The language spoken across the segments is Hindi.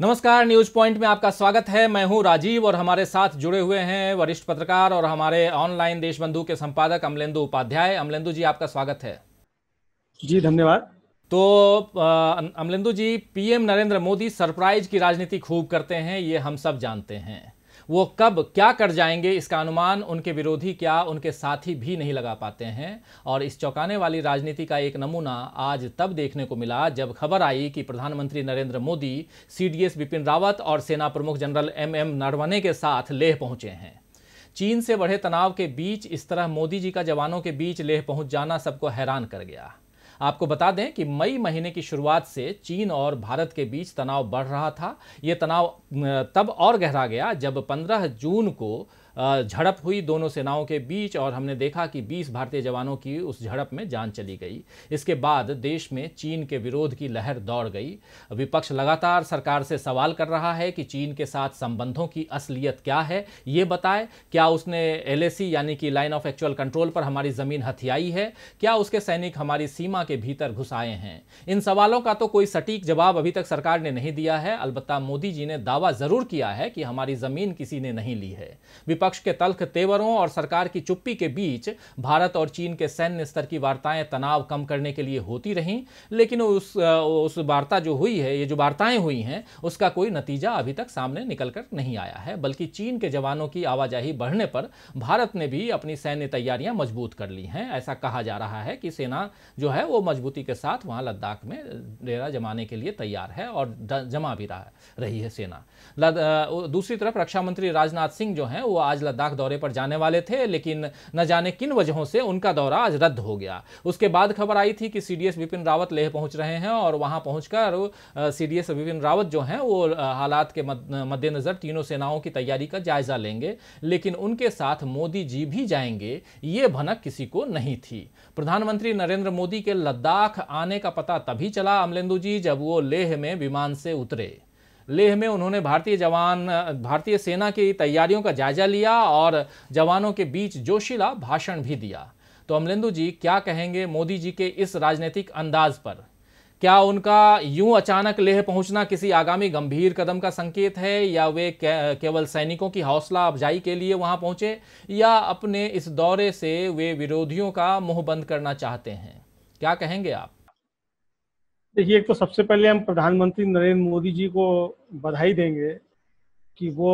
नमस्कार न्यूज पॉइंट में आपका स्वागत है मैं हूं राजीव और हमारे साथ जुड़े हुए हैं वरिष्ठ पत्रकार और हमारे ऑनलाइन देशबंधु के संपादक अमलेंदु उपाध्याय अमलेंदु जी आपका स्वागत है जी धन्यवाद तो अमलेंदु जी पीएम नरेंद्र मोदी सरप्राइज की राजनीति खूब करते हैं ये हम सब जानते हैं वो कब क्या कर जाएंगे इसका अनुमान उनके विरोधी क्या उनके साथी भी नहीं लगा पाते हैं और इस चौंकाने वाली राजनीति का एक नमूना आज तब देखने को मिला जब खबर आई कि प्रधानमंत्री नरेंद्र मोदी सीडीएस बिपिन रावत और सेना प्रमुख जनरल एम एम नरवणे के साथ लेह पहुंचे हैं चीन से बढ़े तनाव के बीच इस तरह मोदी जी का जवानों के बीच लेह पहुंच जाना सबको हैरान कर गया आपको बता दें कि मई महीने की शुरुआत से चीन और भारत के बीच तनाव बढ़ रहा था यह तनाव तब और गहरा गया जब 15 जून को झड़प हुई दोनों सेनाओं के बीच और हमने देखा कि 20 भारतीय जवानों की उस झड़प में जान चली गई इसके बाद देश में चीन के विरोध की लहर दौड़ गई विपक्ष लगातार सरकार से सवाल कर रहा है कि चीन के साथ संबंधों की असलियत क्या है ये बताए क्या उसने एल यानी कि लाइन ऑफ एक्चुअल कंट्रोल पर हमारी ज़मीन हथियाई है क्या उसके सैनिक हमारी सीमा के भीतर घुस आए हैं इन सवालों का तो कोई सटीक जवाब अभी तक सरकार ने नहीं दिया है अलबत्ता मोदी जी ने दावा ज़रूर किया है कि हमारी ज़मीन किसी ने नहीं ली है विपक्ष विपक्ष के तल्ख तेवरों और सरकार की चुप्पी के बीच भारत और चीन के सैन्य स्तर की वार्ताएं तनाव कम करने के लिए होती रहीं लेकिन उस उस वार्ता जो हुई है ये जो वार्ताएं हुई हैं उसका कोई नतीजा अभी तक सामने निकल कर नहीं आया है बल्कि चीन के जवानों की आवाजाही बढ़ने पर भारत ने भी अपनी सैन्य तैयारियां मजबूत कर ली हैं ऐसा कहा जा रहा है कि सेना जो है वो मजबूती के साथ वहाँ लद्दाख में डेरा जमाने के लिए तैयार है और जमा भी रहा रही है सेना दूसरी तरफ रक्षा मंत्री राजनाथ सिंह जो हैं वो आज आज लद्दाख दौरे पर जाने वाले थे लेकिन न जाने किन वजहों से उनका दौरा आज रद्द हो गया उसके बाद खबर आई थी कि सीडीएस विपिन रावत लेह पहुंच रहे हैं और वहां पहुंचकर सीडीएस विपिन रावत जो हैं वो हालात के मद्देनज़र तीनों सेनाओं की तैयारी का जायजा लेंगे लेकिन उनके साथ मोदी जी भी जाएंगे ये भनक किसी को नहीं थी प्रधानमंत्री नरेंद्र मोदी के लद्दाख आने का पता तभी चला अमलेंदु जी जब वो लेह में विमान से उतरे लेह में उन्होंने भारतीय जवान भारतीय सेना की तैयारियों का जायजा लिया और जवानों के बीच जोशीला भाषण भी दिया तो अमलिंदु जी क्या कहेंगे मोदी जी के इस राजनीतिक अंदाज पर क्या उनका यूं अचानक लेह पहुंचना किसी आगामी गंभीर कदम का संकेत है या वे केवल सैनिकों की हौसला अफजाई के लिए वहां पहुंचे या अपने इस दौरे से वे विरोधियों का मुंह बंद करना चाहते हैं क्या कहेंगे आप देखिए एक तो सबसे पहले हम प्रधानमंत्री नरेंद्र मोदी जी को बधाई देंगे कि वो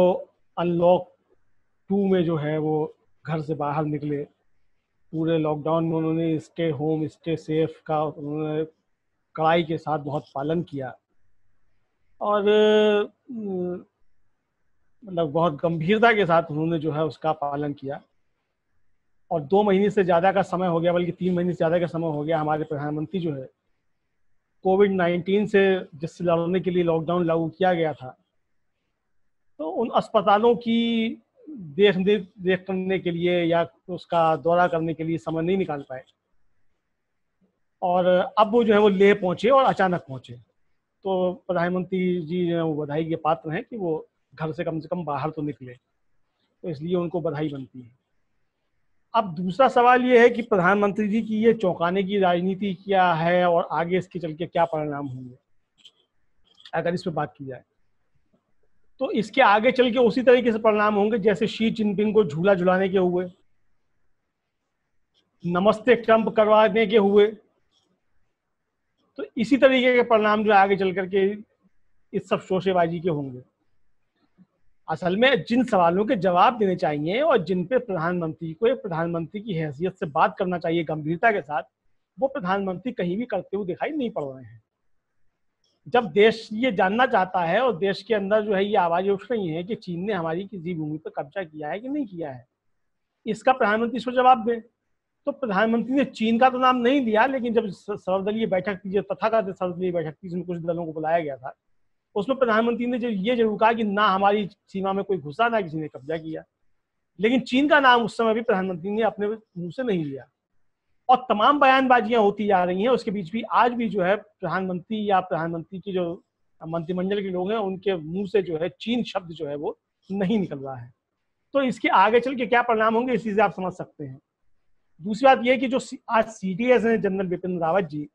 अनलॉक टू में जो है वो घर से बाहर निकले पूरे लॉकडाउन में उन्होंने स्टे होम स्टे सेफ का उन्होंने कड़ाई के साथ बहुत पालन किया और मतलब बहुत गंभीरता के साथ उन्होंने जो है उसका पालन किया और दो महीने से ज़्यादा का समय हो गया बल्कि तीन महीने से ज़्यादा का समय हो गया हमारे प्रधानमंत्री जो है कोविड 19 से जिससे लड़ने के लिए लॉकडाउन लागू किया गया था तो उन अस्पतालों की देख देख देख करने के लिए या उसका दौरा करने के लिए समय नहीं निकाल पाए और अब वो जो है वो ले पहुंचे और अचानक पहुंचे तो प्रधानमंत्री जी जो है वो बधाई के पात्र हैं कि वो घर से कम से कम बाहर तो निकले तो इसलिए उनको बधाई बनती है अब दूसरा सवाल ये है कि प्रधानमंत्री जी की ये चौंकाने की राजनीति क्या है और आगे इसके चल के क्या परिणाम होंगे अगर इस पर बात की जाए तो इसके आगे चल के उसी तरीके से परिणाम होंगे जैसे शी जिनपिंग को झूला झुलाने के हुए नमस्ते ट्रंप करवाने के हुए तो इसी तरीके के परिणाम जो आगे चल करके इस सब शोशेबाजी के होंगे असल में जिन सवालों के जवाब देने चाहिए और जिन पे प्रधानमंत्री को प्रधानमंत्री की हैसियत से बात करना चाहिए गंभीरता के साथ वो प्रधानमंत्री कहीं भी करते हुए दिखाई नहीं पड़ रहे हैं जब देश ये जानना चाहता है और देश के अंदर जो है ये आवाज उठ रही है कि चीन ने हमारी किसी भूमि पर कब्जा किया है कि नहीं किया है इसका प्रधानमंत्री इसको जवाब दे तो प्रधानमंत्री ने चीन का तो नाम नहीं लिया लेकिन जब सर्वदलीय बैठक थी जो तथा का सर्वदलीय बैठक थी जिसमें कुछ दलों को बुलाया गया था उसमें प्रधानमंत्री ने जो ये जरूर कहा कि ना हमारी सीमा में कोई घुसा ना किसी ने कब्जा किया लेकिन चीन का नाम उस समय भी प्रधानमंत्री ने अपने मुंह से नहीं लिया और तमाम बयानबाजियां होती जा रही हैं उसके बीच भी आज भी जो है प्रधानमंत्री या प्रधानमंत्री के जो मंत्रिमंडल के लोग हैं उनके मुंह से जो है चीन शब्द जो है वो नहीं निकल रहा है तो इसके आगे चल के क्या परिणाम होंगे इस चीज आप समझ सकते हैं दूसरी बात यह कि जो आज सी डी एस हैं जनरल बिपिन रावत जी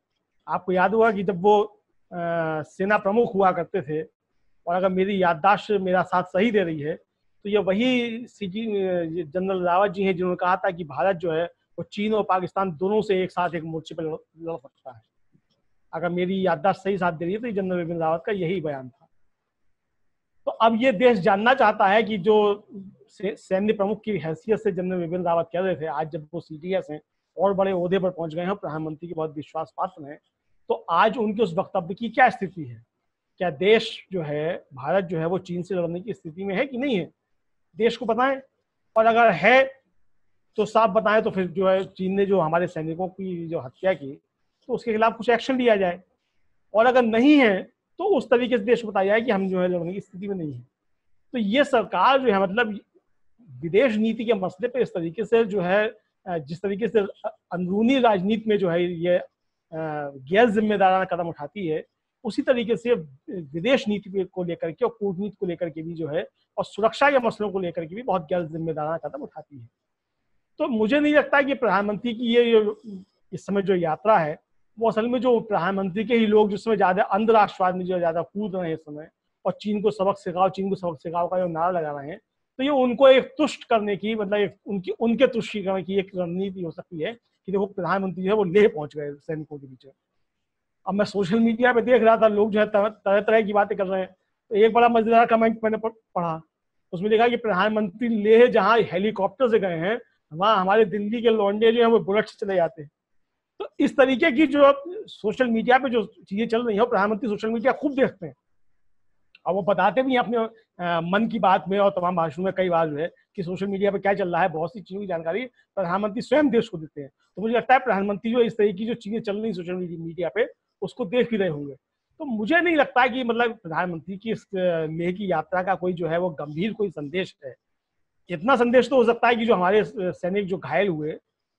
आपको याद हुआ कि जब वो सेना प्रमुख हुआ करते थे और अगर मेरी याददाश्त मेरा साथ सही दे रही है तो ये वही सी जी जनरल रावत जी हैं जिन्होंने कहा था कि भारत जो है वो चीन और पाकिस्तान दोनों से एक साथ एक मोर्चे पर लड़ सकता है अगर मेरी याददाश्त सही साथ दे रही है तो जनरल बिपिन रावत का यही बयान था तो अब ये देश जानना चाहता है कि जो सैन्य प्रमुख की हैसियत से जनरल बिपिन रावत कह रहे थे आज जब वो सी हैं और बड़े पर पहुंच गए हैं प्रधानमंत्री के बहुत विश्वास पात्र हैं तो आज उनके उस वक्तव्य की क्या स्थिति है क्या देश जो है भारत जो है वो चीन से लड़ने की स्थिति में है कि नहीं है देश को बताएं और अगर है तो साफ बताएं तो फिर जो है चीन ने जो हमारे सैनिकों की जो हत्या की तो उसके खिलाफ कुछ एक्शन लिया जाए और अगर नहीं है तो उस तरीके से देश को बताया जाए कि हम जो है लड़ने की स्थिति में नहीं है तो ये सरकार जो है मतलब विदेश नीति के मसले पर इस तरीके से जो है जिस तरीके से अंदरूनी राजनीति में जो है ये गैर जिम्मेदाराना कदम उठाती है उसी तरीके से विदेश नीति को लेकर के और कूटनीति को लेकर के भी जो है और सुरक्षा के मसलों को लेकर के भी बहुत गैर जिम्मेदाराना कदम उठाती है तो मुझे नहीं लगता कि प्रधानमंत्री की ये इस समय जो यात्रा है वो असल में जो प्रधानमंत्री के ही लोग जिसमें ज्यादा अंधराष्ट्रवाद में जो ज्यादा कूद रहे हैं इस समय और चीन को सबक सिखाओ चीन को सबक सिखाओ का जो नारा लगा रहे हैं तो ये उनको एक तुष्ट करने की मतलब उनकी उनके तुष्टीकरण की एक रणनीति हो सकती है कि देखो प्रधानमंत्री है वो ले पहुंच गए सैनिकों के पीछे अब मैं सोशल मीडिया पे देख रहा था लोग जो है तरह तरह की बातें कर रहे हैं तो एक बड़ा मजेदार कमेंट मैंने पढ़ा उसमें लिखा कि प्रधानमंत्री लेह जहाँ हेलीकॉप्टर से गए हैं वहाँ हमारे दिल्ली के लौंडे जो है वो बुलेट से चले जाते हैं तो इस तरीके की जो सोशल मीडिया पे जो चीजें चल रही है प्रधानमंत्री सोशल मीडिया खूब देखते हैं और वो बताते भी हैं अपने मन की बात में और तमाम भाषणों में कई बार जो है कि सोशल मीडिया पर क्या चल रहा है बहुत सी चीज़ों की जानकारी प्रधानमंत्री स्वयं देश को देते हैं तो मुझे लगता है प्रधानमंत्री जो इस तरीके की जो चीज़ें चल रही सोशल मीडिया पे उसको देख भी रहे होंगे तो मुझे नहीं लगता कि मतलब प्रधानमंत्री की इस लेह की यात्रा का कोई जो है वो गंभीर कोई संदेश है इतना संदेश तो हो सकता है कि जो हमारे सैनिक जो घायल हुए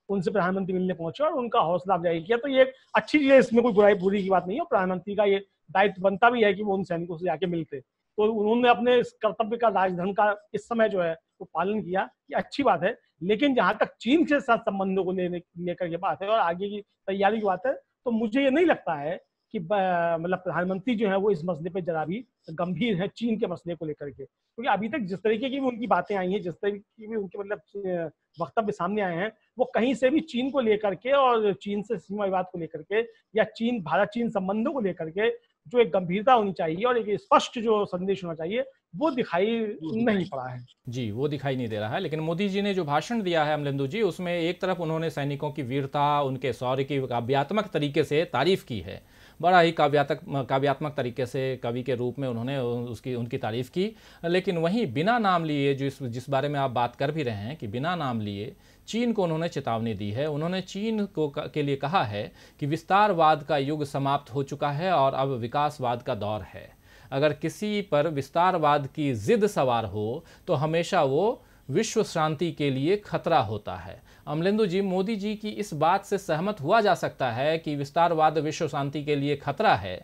उनसे प्रधानमंत्री मिलने पहुंचे और उनका हौसला अफजाई किया तो ये अच्छी चीज है इसमें कोई बुराई बुरी की बात नहीं है प्रधानमंत्री का ये दायित्व बनता भी है कि वो उन सैनिकों से जाके मिलते तो उन्होंने अपने इस कर्तव्य का राजधन का इस समय जो है वो तो पालन किया कि अच्छी बात है लेकिन जहाँ तक चीन के साथ संबंधों को लेने लेकर ये बात है और आगे की तैयारी की बात है तो मुझे ये नहीं लगता है कि मतलब प्रधानमंत्री जो है वो इस मसले पे जरा भी गंभीर है चीन के मसले को लेकर के क्योंकि अभी तक जिस तरीके की भी उनकी बातें आई हैं जिस तरीके की भी उनके मतलब वक्तव्य सामने आए हैं वो कहीं से भी चीन को लेकर के और चीन से सीमा विवाद को लेकर के या चीन भारत चीन संबंधों को लेकर के जो एक गंभीरता होनी चाहिए और एक स्पष्ट जो संदेश होना चाहिए वो दिखाई नहीं पड़ा है जी वो दिखाई नहीं दे रहा है लेकिन मोदी जी ने जो भाषण दिया है अमलिंदु जी उसमें एक तरफ उन्होंने सैनिकों की वीरता उनके शौर्य की काव्यात्मक तरीके से तारीफ की है बड़ा ही काव्यात्मक काव्यात्मक तरीके से कवि के रूप में उन्होंने उसकी उनकी तारीफ़ की लेकिन वहीं बिना नाम लिए जो इस जिस बारे में आप बात कर भी रहे हैं कि बिना नाम लिए चीन को उन्होंने चेतावनी दी है उन्होंने चीन को के लिए कहा है कि विस्तारवाद का युग समाप्त हो चुका है और अब विकासवाद का दौर है अगर किसी पर विस्तारवाद की जिद सवार हो तो हमेशा वो विश्व शांति के लिए खतरा होता है अमलेंदु जी मोदी जी की इस बात से सहमत हुआ जा सकता है कि विस्तारवाद विश्व शांति के लिए खतरा है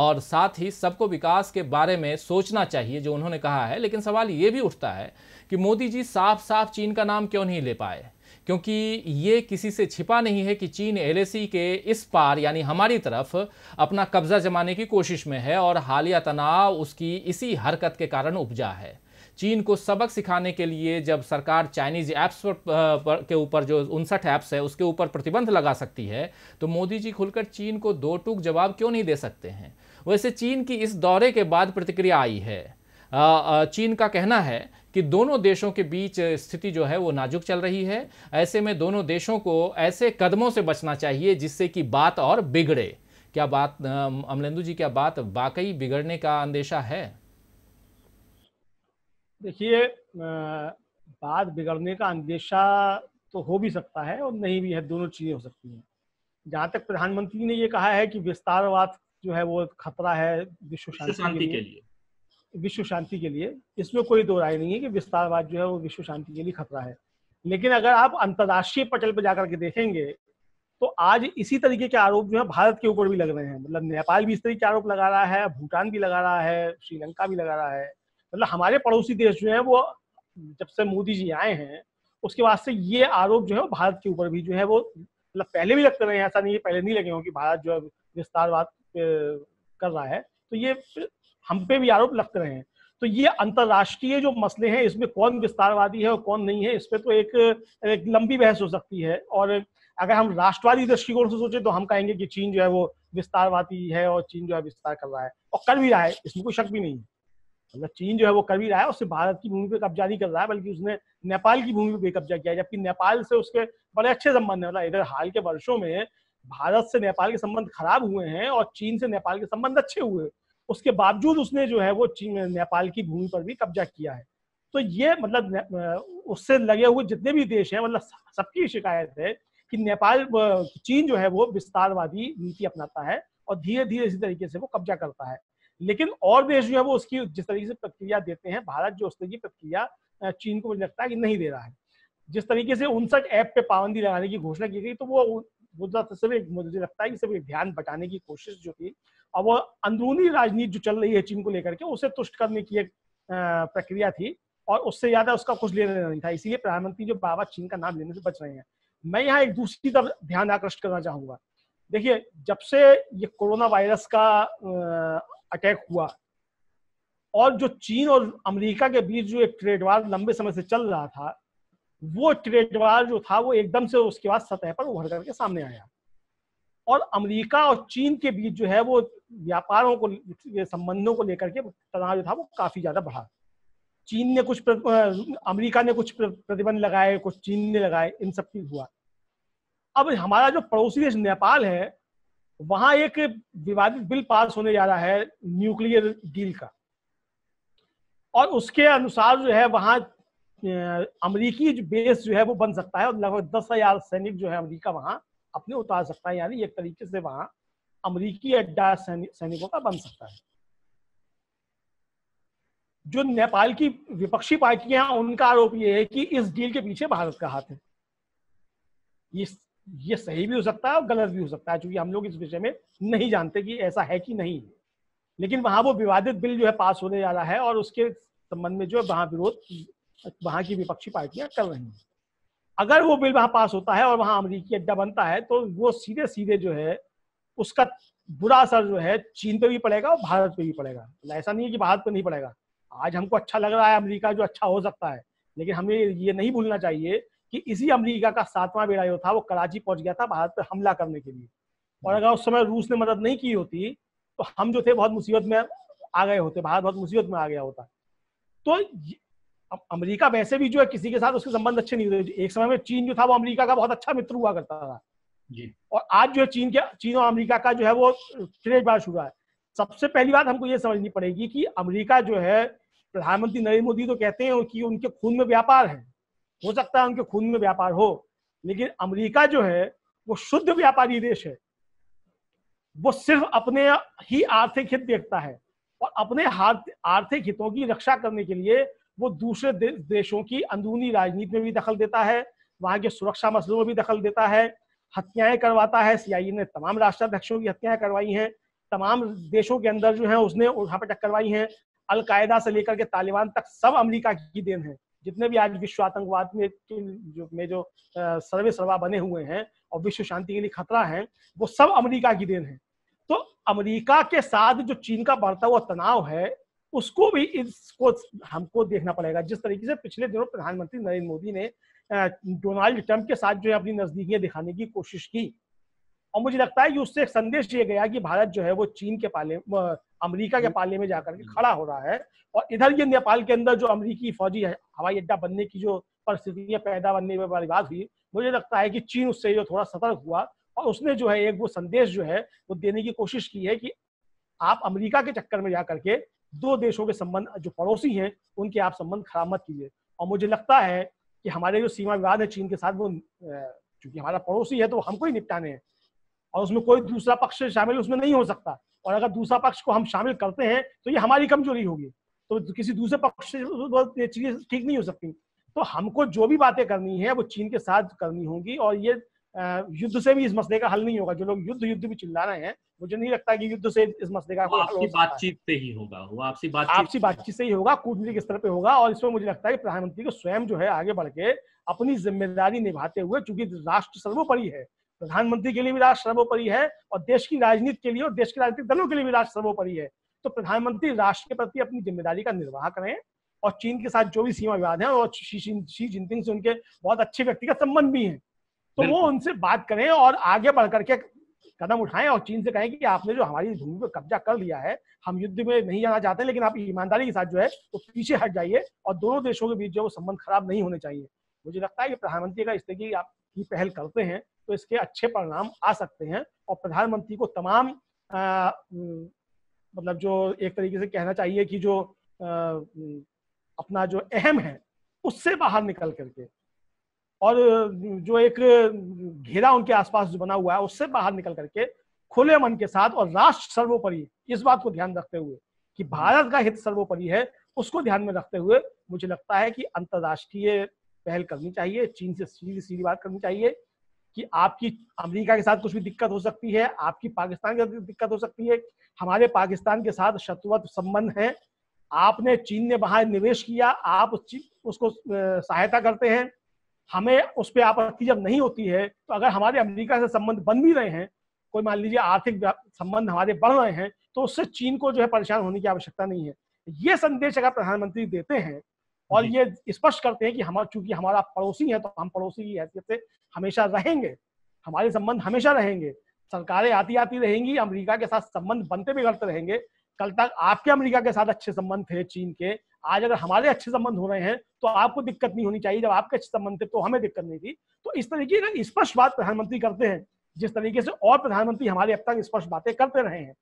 और साथ ही सबको विकास के बारे में सोचना चाहिए जो उन्होंने कहा है लेकिन सवाल ये भी उठता है कि मोदी जी साफ साफ चीन का नाम क्यों नहीं ले पाए क्योंकि ये किसी से छिपा नहीं है कि चीन एल के इस पार यानी हमारी तरफ अपना कब्जा जमाने की कोशिश में है और हालिया तनाव उसकी इसी हरकत के कारण उपजा है चीन को सबक सिखाने के लिए जब सरकार चाइनीज ऐप्स पर, पर के ऊपर जो उनसठ ऐप्स है उसके ऊपर प्रतिबंध लगा सकती है तो मोदी जी खुलकर चीन को दो टूक जवाब क्यों नहीं दे सकते हैं वैसे चीन की इस दौरे के बाद प्रतिक्रिया आई है चीन का कहना है कि दोनों देशों के बीच स्थिति जो है वो नाजुक चल रही है ऐसे में दोनों देशों को ऐसे कदमों से बचना चाहिए जिससे कि बात और बिगड़े क्या बात अमलेंदु जी क्या बात वाकई बिगड़ने का अंदेशा है देखिए बात बिगड़ने का अंदेशा तो हो भी सकता है और नहीं भी है दोनों चीज़ें हो सकती हैं जहां तक प्रधानमंत्री ने ये कहा है कि विस्तारवाद जो है वो खतरा है विश्व शांति के लिए विश्व शांति के लिए इसमें कोई दो राय नहीं है कि विस्तारवाद जो है वो विश्व शांति के लिए खतरा है लेकिन अगर आप अंतर्राष्ट्रीय पटल पर जाकर के देखेंगे तो आज इसी तरीके के आरोप जो है भारत के ऊपर भी लग रहे हैं मतलब नेपाल भी इस तरीके के आरोप लगा रहा है भूटान भी लगा रहा है श्रीलंका भी लगा रहा है मतलब हमारे पड़ोसी देश जो है वो जब से मोदी जी आए हैं उसके बाद से ये आरोप जो है वो भारत के ऊपर भी जो है वो मतलब पहले भी लगते रहे हैं ऐसा नहीं है पहले नहीं लगे हो कि भारत जो है विस्तारवाद कर रहा है तो ये हम पे भी आरोप लगते रहे हैं तो ये अंतर्राष्ट्रीय जो मसले हैं इसमें कौन विस्तारवादी है और कौन नहीं है इस पर तो एक, एक लंबी बहस हो सकती है और अगर हम राष्ट्रवादी दृष्टिकोण से सोचे तो हम कहेंगे कि चीन जो है वो विस्तारवादी है और चीन जो है विस्तार कर रहा है और कर भी रहा है इसमें कोई शक भी नहीं है मतलब चीन जो है वो कर भी रहा है उससे भारत की भूमि पे कब्जा नहीं कर रहा है बल्कि उसने नेपाल की भूमि पे कब्जा किया है जबकि नेपाल से उसके बड़े अच्छे संबंध है मतलब इधर हाल के वर्षों में भारत से नेपाल के संबंध खराब हुए हैं और चीन से नेपाल के संबंध अच्छे हुए उसके बावजूद उसने जो है वो चीन नेपाल की भूमि पर भी कब्जा किया है तो ये मतलब उससे लगे हुए जितने भी देश हैं मतलब सबकी शिकायत है कि नेपाल चीन जो है वो विस्तारवादी नीति अपनाता है और धीरे धीरे इसी तरीके से वो कब्जा करता है लेकिन और देश जो है वो उसकी जिस तरीके से प्रतिक्रिया देते हैं भारत जो उस तरह की प्रतिक्रिया चीन को मुझे लगता है कि नहीं दे रहा है जिस तरीके से उनसठ ऐप पे पाबंदी लगाने की घोषणा की गई तो वो तो सिर्फ एक मुझे लगता है कि सिर्फ एक ध्यान बटाने की कोशिश जो थी और वो अंदरूनी राजनीति जो चल रही है चीन को लेकर के उसे तुष्ट करने की एक प्रक्रिया थी और उससे ज्यादा उसका कुछ लेना नहीं था इसीलिए प्रधानमंत्री जो बाबा चीन का नाम लेने से बच रहे हैं मैं यहाँ एक दूसरी तरफ ध्यान आकर्षित करना चाहूंगा देखिए जब से ये कोरोना वायरस का अटैक हुआ और जो चीन और अमेरिका के बीच जो एक ट्रेड वार लंबे समय से चल रहा था वो ट्रेड वार जो था वो एकदम से उसके बाद सतह पर उभर करके सामने आया और अमेरिका और चीन के बीच जो है वो व्यापारों को संबंधों को लेकर के तनाव जो था वो काफी ज्यादा बढ़ा चीन ने कुछ अमेरिका ने कुछ प्रतिबंध लगाए कुछ चीन ने लगाए इन सब चीज हुआ अब हमारा जो पड़ोसी देश नेपाल है वहां एक विवादित बिल पास होने जा रहा है न्यूक्लियर डील का और उसके अनुसार जो है वहां अमरीकी जो बेस जो है वो बन सकता है और लगभग दस हजार सैनिक जो है अमरीका वहां अपने उतार सकता है यानी एक तरीके से वहां अमरीकी अड्डा सैनिकों का बन सकता है जो नेपाल की विपक्षी पार्टियां हैं उनका आरोप यह है कि इस डील के पीछे भारत का हाथ है इस ये सही भी हो सकता है और गलत भी हो सकता है क्योंकि हम लोग इस विषय में नहीं जानते कि ऐसा है कि नहीं लेकिन वहां वो विवादित बिल जो है पास होने जा रहा है और उसके संबंध में जो है वहां विरोध वहां की विपक्षी पार्टियां कर रही हैं अगर वो बिल वहाँ पास होता है और वहां अमरीकी अड्डा बनता है तो वो सीधे सीधे जो है उसका बुरा असर जो है चीन पे भी पड़ेगा और भारत पे भी पड़ेगा मतलब ऐसा नहीं है कि भारत पे नहीं पड़ेगा आज हमको अच्छा लग रहा है अमरीका जो अच्छा हो सकता है लेकिन हमें ये नहीं भूलना चाहिए कि इसी अमरीका का सातवां बेड़ा जो था वो कराची पहुंच गया था भारत पर हमला करने के लिए और अगर उस समय रूस ने मदद नहीं की होती तो हम जो थे बहुत मुसीबत में आ गए होते भारत बहुत मुसीबत में आ गया होता तो अमेरिका वैसे भी जो है किसी के साथ उसके संबंध अच्छे नहीं होते एक समय में चीन जो था वो अमेरिका का बहुत अच्छा मित्र हुआ करता था जी और आज जो है चीन के चीन और अमेरिका का जो है वो ट्रेड बार शुरू है सबसे पहली बात हमको ये समझनी पड़ेगी कि अमेरिका जो है प्रधानमंत्री नरेंद्र मोदी तो कहते हैं कि उनके खून में व्यापार है हो सकता है उनके खून में व्यापार हो लेकिन अमेरिका जो है वो शुद्ध व्यापारी देश है वो सिर्फ अपने ही आर्थिक हित देखता है और अपने आर्थिक हितों की रक्षा करने के लिए वो दूसरे देशों की अंदरूनी राजनीति में भी दखल देता है वहां के सुरक्षा मसलों में भी दखल देता है हत्याएं करवाता है सीआईए ने तमाम राष्ट्राध्यक्षों की हत्याएं करवाई हैं तमाम देशों के अंदर जो है उसने उठापटक करवाई है अलकायदा से लेकर के तालिबान तक सब अमरीका की देन है जितने भी आज विश्व आतंकवाद में जो में जो सर्वे सर्वा बने हुए हैं और विश्व शांति के लिए खतरा है वो सब अमेरिका की देन है तो अमेरिका के साथ जो चीन का बढ़ता हुआ तनाव है उसको भी इसको हमको देखना पड़ेगा जिस तरीके से पिछले दिनों प्रधानमंत्री नरेंद्र मोदी ने डोनाल्ड ट्रंप के साथ जो है अपनी नजदीकियां दिखाने की कोशिश की और मुझे लगता है कि उससे एक संदेश ये गया कि भारत जो है वो चीन के पाले अमेरिका के पाले में जाकर के खड़ा हो रहा है और इधर ये नेपाल के अंदर जो अमरीकी फौजी हवाई अड्डा बनने की जो परिस्थितियां पैदा बनने वाली बात हुई मुझे लगता है कि चीन उससे जो थोड़ा सतर्क हुआ और उसने जो है एक वो संदेश जो है वो देने की कोशिश की है कि आप अमेरिका के चक्कर में जा करके दो देशों के संबंध जो पड़ोसी हैं उनके आप संबंध खराब मत कीजिए और मुझे लगता है कि हमारे जो सीमा विवाद है चीन के साथ वो चूंकि हमारा पड़ोसी है तो हमको ही निपटाने हैं और उसमें कोई दूसरा पक्ष शामिल उसमें नहीं हो सकता और अगर दूसरा पक्ष को हम शामिल करते हैं तो ये हमारी कमजोरी होगी तो किसी दूसरे पक्ष से तो ये ठीक नहीं हो सकती तो हमको जो भी बातें करनी है वो चीन के साथ करनी होगी और ये युद्ध से भी इस मसले का हल नहीं होगा जो लोग युद्ध युद्ध भी चिल्ला रहे हैं मुझे नहीं लगता कि युद्ध से इस मसले का आपसी बातचीत से ही होगा वो आपसी बातचीत आपसी बातचीत से ही होगा कूटनीतिक स्तर पे होगा और इसमें मुझे लगता है कि प्रधानमंत्री को स्वयं जो है आगे बढ़ के अपनी जिम्मेदारी निभाते हुए चूंकि राष्ट्र सर्वोपरि है प्रधानमंत्री के लिए भी राष्ट्र सर्वोपरि है और देश की राजनीति के लिए और देश के राजनीतिक दलों के लिए भी राष्ट्र सर्वोपरि है तो प्रधानमंत्री राष्ट्र के प्रति अपनी जिम्मेदारी का निर्वाह करें और चीन के साथ जो भी सीमा विवाद है और शी जिनपिंग से उनके बहुत अच्छे व्यक्ति का संबंध भी है तो वो उनसे बात करें और आगे बढ़ करके कदम उठाएं और चीन से कहें कि आपने जो हमारी भूमि पर कब्जा कर लिया है हम युद्ध में नहीं जाना चाहते लेकिन आप ईमानदारी के साथ जो है वो तो पीछे हट जाइए और दोनों देशों के बीच जो संबंध खराब नहीं होने चाहिए मुझे लगता है कि प्रधानमंत्री का इस तरह की आप की पहल करते हैं तो इसके अच्छे परिणाम आ सकते हैं और प्रधानमंत्री को तमाम मतलब जो एक तरीके से कहना चाहिए कि जो अपना जो अहम है उससे बाहर निकल करके और जो एक घेरा उनके आसपास जो बना हुआ है उससे बाहर निकल करके खुले मन के साथ और राष्ट्र सर्वोपरि इस बात को ध्यान रखते हुए कि भारत का हित सर्वोपरि है उसको ध्यान में रखते हुए मुझे लगता है कि अंतर्राष्ट्रीय पहल करनी चाहिए चीन से सीधी सीधी बात करनी चाहिए कि आपकी अमेरिका के साथ कुछ भी दिक्कत हो सकती है आपकी पाकिस्तान के साथ दिक्कत हो सकती है हमारे पाकिस्तान के साथ शत्रुवत संबंध है आपने चीन ने वहां निवेश किया आप उस उसको सहायता करते हैं हमें उस पर आपत्ति जब नहीं होती है तो अगर हमारे अमेरिका से संबंध बन भी रहे हैं कोई मान लीजिए आर्थिक संबंध हमारे बढ़ रहे हैं तो उससे चीन को जो है परेशान होने की आवश्यकता नहीं है ये संदेश अगर प्रधानमंत्री देते हैं और ये स्पष्ट करते हैं कि हम चूंकि हमारा पड़ोसी है तो हम पड़ोसी की हैसियत से हमेशा रहेंगे हमारे संबंध हमेशा रहेंगे सरकारें आती आती रहेंगी अमेरिका के साथ संबंध बनते बिगड़ते रहेंगे कल तक आपके अमेरिका के साथ अच्छे संबंध थे चीन के आज अगर हमारे अच्छे संबंध हो रहे हैं तो आपको दिक्कत नहीं होनी चाहिए जब आपके अच्छे संबंध थे तो हमें दिक्कत नहीं थी तो इस तरीके का स्पष्ट बात प्रधानमंत्री करते हैं जिस तरीके से और प्रधानमंत्री हमारे अब तक स्पष्ट बातें करते रहे हैं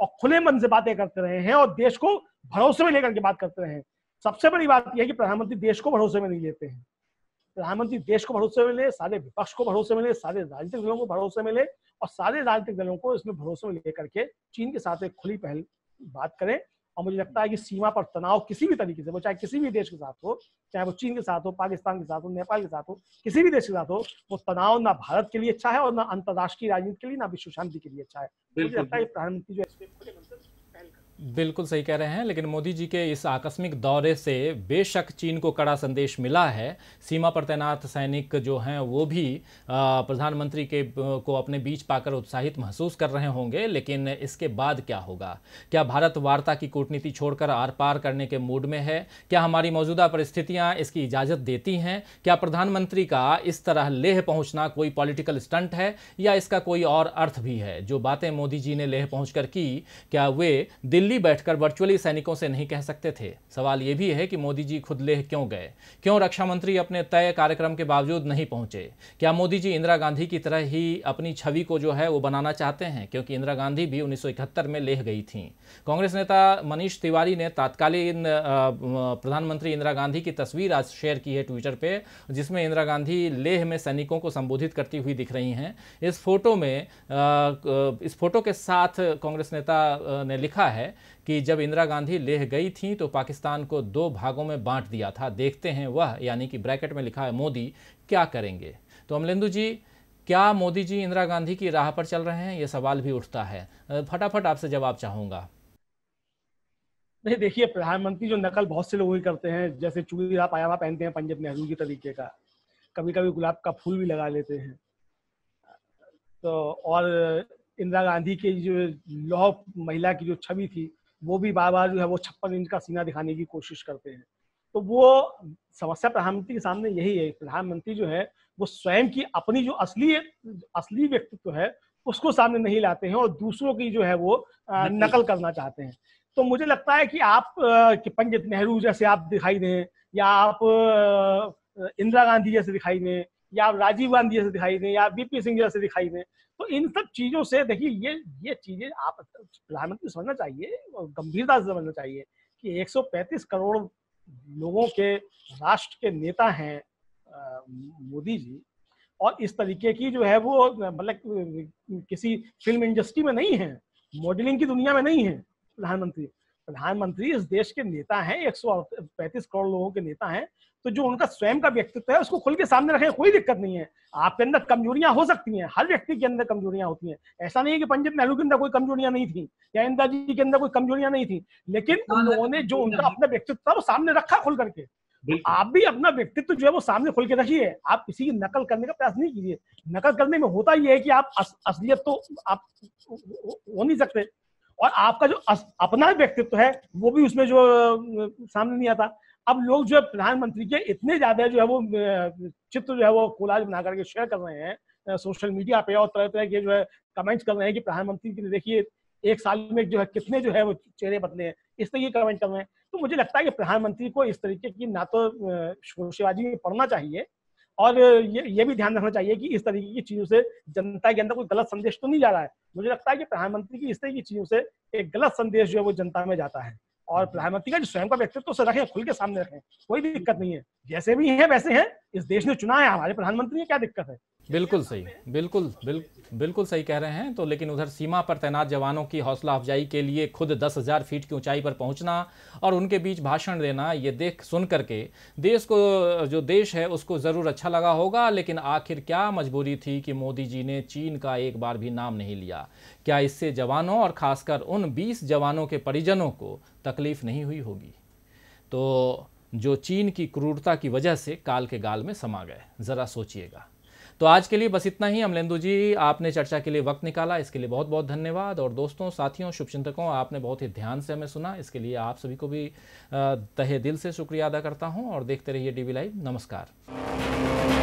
और खुले मन से बातें करते रहे हैं और देश को भरोसे में लेकर के बात करते रहे हैं सबसे बड़ी बात यह है कि प्रधानमंत्री देश को भरोसे में नहीं लेते हैं प्रधानमंत्री देश को भरोसे में ले सारे विपक्ष को भरोसे में ले सारे राजनीतिक दलों को भरोसे में ले और सारे राजनीतिक दलों को इसमें भरोसे में लेकर के चीन के साथ एक खुली पहल बात करें और मुझे लगता है कि सीमा पर तनाव किसी भी तरीके से वो चाहे किसी भी देश के साथ हो चाहे वो चीन के साथ हो पाकिस्तान के साथ हो नेपाल के साथ हो किसी भी देश के साथ हो वो तनाव ना भारत के लिए अच्छा है और ना अंतर्राष्ट्रीय राजनीति के लिए ना विश्व शांति के लिए अच्छा है मुझे लगता है प्रधानमंत्री जो बिल्कुल सही कह रहे हैं लेकिन मोदी जी के इस आकस्मिक दौरे से बेशक चीन को कड़ा संदेश मिला है सीमा पर तैनात सैनिक जो हैं वो भी प्रधानमंत्री के को अपने बीच पाकर उत्साहित महसूस कर रहे होंगे लेकिन इसके बाद क्या होगा क्या भारत वार्ता की कूटनीति छोड़कर आर पार करने के मूड में है क्या हमारी मौजूदा परिस्थितियाँ इसकी इजाज़त देती हैं क्या प्रधानमंत्री का इस तरह लेह पहुँचना कोई पॉलिटिकल स्टंट है या इसका कोई और अर्थ भी है जो बातें मोदी जी ने लेह पहुँच की क्या वे दिल्ली दिल्ली बैठकर वर्चुअली सैनिकों से नहीं कह सकते थे सवाल ये भी है कि मोदी जी खुद लेह क्यों गए क्यों रक्षा मंत्री अपने तय कार्यक्रम के बावजूद नहीं पहुंचे क्या मोदी जी इंदिरा गांधी की तरह ही अपनी छवि को जो है वो बनाना चाहते हैं क्योंकि इंदिरा गांधी भी उन्नीस में लेह गई थी कांग्रेस नेता मनीष तिवारी ने तात्कालीन प्रधानमंत्री इंदिरा गांधी की तस्वीर आज शेयर की है ट्विटर पर जिसमें इंदिरा गांधी लेह में सैनिकों को संबोधित करती हुई दिख रही हैं इस फोटो में इस फोटो के साथ कांग्रेस नेता ने लिखा है कि जब इंदिरा गांधी लेह गई थी तो पाकिस्तान को दो भागों में बांट दिया था देखते हैं वह यानी कि ब्रैकेट में लिखा है मोदी क्या करेंगे तो अमलेंदु जी क्या मोदी जी इंदिरा गांधी की राह पर चल रहे हैं ये सवाल भी उठता है फटाफट आपसे जवाब चाहूंगा नहीं देखिए प्रधानमंत्री जो नकल बहुत से लोग ही करते हैं जैसे चूड़ीदार पायामा पहनते हैं पंजाब नेहरू के तरीके का कभी कभी गुलाब का फूल भी लगा लेते हैं तो और इंदिरा गांधी की जो लौह महिला की जो छवि थी वो भी बार बार जो है वो छप्पन इंच का सीना दिखाने की कोशिश करते हैं तो वो समस्या प्रधानमंत्री के सामने यही है प्रधानमंत्री जो है वो स्वयं की अपनी जो असली असली व्यक्तित्व है उसको सामने नहीं लाते हैं और दूसरों की जो है वो नकल करना चाहते हैं तो मुझे लगता है कि आप कि पंडित नेहरू जैसे आप दिखाई दें या आप इंदिरा गांधी जैसे दिखाई दें या आप राजीव गांधी जैसे दिखाई दें या बीपी सिंह जैसे दिखाई दें तो इन सब चीज़ों से देखिए ये ये चीज़ें आप प्रधानमंत्री समझना चाहिए और गंभीरता से समझना चाहिए कि 135 करोड़ लोगों के राष्ट्र के नेता हैं मोदी जी और इस तरीके की जो है वो मतलब किसी फिल्म इंडस्ट्री में नहीं है मॉडलिंग की दुनिया में नहीं है प्रधानमंत्री प्रधानमंत्री इस देश के नेता हैं एक करोड़ लोगों के नेता हैं तो जो उनका स्वयं का व्यक्तित्व है उसको खुल के सामने रखें कोई दिक्कत नहीं है आपके अंदर कमजोरियां हो सकती हैं हर व्यक्ति के अंदर कमजोरियां होती हैं ऐसा नहीं है कि पंजाब नेहरू के अंदर कोई कमजोरियां नहीं थी या इंदिरा जी के अंदर कोई कमजोरियां नहीं थी लेकिन हाँ, उन हाँ, लोगों ने जो हाँ, उनका अपना व्यक्तित्व था वो सामने रखा खुल करके आप भी अपना व्यक्तित्व जो है वो सामने खुल के रखिए आप किसी की नकल करने का प्रयास नहीं कीजिए नकल करने में होता ही है कि आप असलियत तो आप हो नहीं सकते और आपका जो अपना व्यक्तित्व है वो भी उसमें जो सामने नहीं आता अब लोग जो है प्रधानमंत्री के इतने ज्यादा जो है वो चित्र जो है वो कोलाज बना करके शेयर कर रहे हैं सोशल मीडिया पे और तरह तरह के जो है कमेंट्स कर रहे हैं कि प्रधानमंत्री के देखिए एक साल में जो है कितने जो है वो चेहरे बदले हैं इस तरह के कमेंट कर रहे हैं तो मुझे लगता है कि प्रधानमंत्री को इस तरीके की ना तो शोशेबाजी में पढ़ना चाहिए और ये ये भी ध्यान रखना चाहिए कि इस तरीके की चीजों से जनता के अंदर कोई गलत संदेश तो नहीं जा रहा है मुझे लगता है कि प्रधानमंत्री की इस तरह की चीजों से एक गलत संदेश जो है वो जनता में जाता है और प्रधानमंत्री का जो स्वयं का व्यक्तित्व तो से रखें खुल के सामने रखें कोई दिक्कत नहीं है जैसे भी है वैसे है इस देश ने चुना है हमारे प्रधानमंत्री क्या दिक्कत है बिल्कुल सही बिल्कुल बिल, बिल्कुल सही कह रहे हैं तो लेकिन उधर सीमा पर तैनात जवानों की हौसला अफजाई के लिए खुद दस हज़ार फीट की ऊंचाई पर पहुंचना और उनके बीच भाषण देना ये देख सुन करके देश को जो देश है उसको ज़रूर अच्छा लगा होगा लेकिन आखिर क्या मजबूरी थी कि मोदी जी ने चीन का एक बार भी नाम नहीं लिया क्या इससे जवानों और ख़ासकर उन बीस जवानों के परिजनों को तकलीफ़ नहीं हुई होगी तो जो चीन की क्रूरता की वजह से काल के गाल में समा गए ज़रा सोचिएगा तो आज के लिए बस इतना ही अमलेंदु जी आपने चर्चा के लिए वक्त निकाला इसके लिए बहुत बहुत धन्यवाद और दोस्तों साथियों शुभचिंतकों आपने बहुत ही ध्यान से हमें सुना इसके लिए आप सभी को भी तहे दिल से शुक्रिया अदा करता हूँ और देखते रहिए डी लाइव नमस्कार